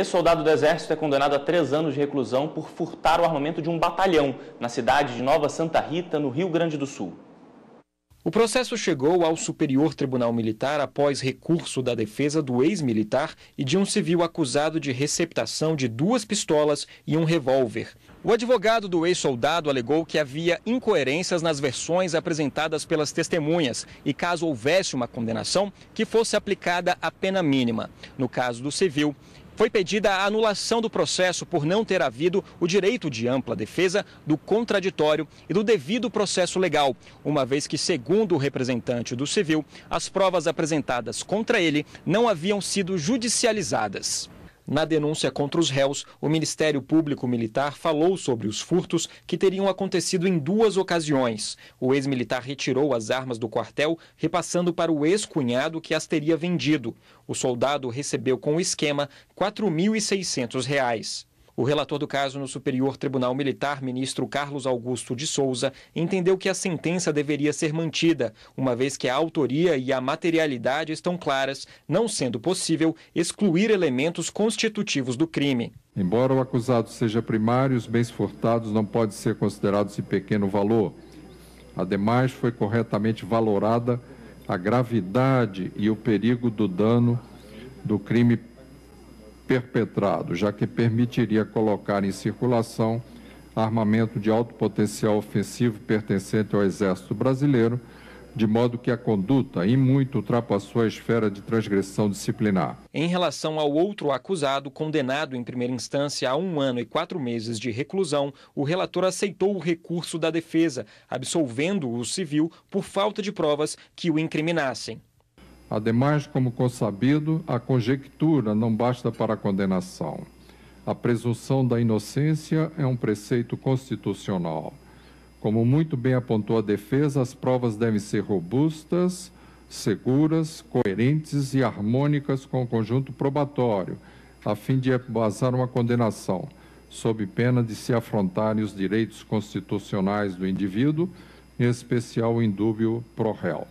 Esse soldado do Exército é condenado a três anos de reclusão por furtar o armamento de um batalhão na cidade de Nova Santa Rita, no Rio Grande do Sul. O processo chegou ao Superior Tribunal Militar após recurso da defesa do ex-militar e de um civil acusado de receptação de duas pistolas e um revólver. O advogado do ex-soldado alegou que havia incoerências nas versões apresentadas pelas testemunhas e, caso houvesse uma condenação, que fosse aplicada a pena mínima. No caso do civil, foi pedida a anulação do processo por não ter havido o direito de ampla defesa, do contraditório e do devido processo legal, uma vez que, segundo o representante do civil, as provas apresentadas contra ele não haviam sido judicializadas. Na denúncia contra os réus, o Ministério Público Militar falou sobre os furtos que teriam acontecido em duas ocasiões. O ex-militar retirou as armas do quartel, repassando para o ex-cunhado que as teria vendido. O soldado recebeu com o esquema R$ 4.600. O relator do caso no Superior Tribunal Militar, ministro Carlos Augusto de Souza, entendeu que a sentença deveria ser mantida, uma vez que a autoria e a materialidade estão claras, não sendo possível excluir elementos constitutivos do crime. Embora o acusado seja primário, os bens furtados não podem ser considerados de pequeno valor. Ademais, foi corretamente valorada a gravidade e o perigo do dano do crime perpetrado, já que permitiria colocar em circulação armamento de alto potencial ofensivo pertencente ao Exército Brasileiro, de modo que a conduta em muito ultrapassou a esfera de transgressão disciplinar. Em relação ao outro acusado, condenado em primeira instância a um ano e quatro meses de reclusão, o relator aceitou o recurso da defesa, absolvendo o civil por falta de provas que o incriminassem. Ademais, como consabido, a conjectura não basta para a condenação. A presunção da inocência é um preceito constitucional. Como muito bem apontou a defesa, as provas devem ser robustas, seguras, coerentes e harmônicas com o conjunto probatório, a fim de embasar uma condenação, sob pena de se afrontarem os direitos constitucionais do indivíduo, em especial o indúbio pro réu.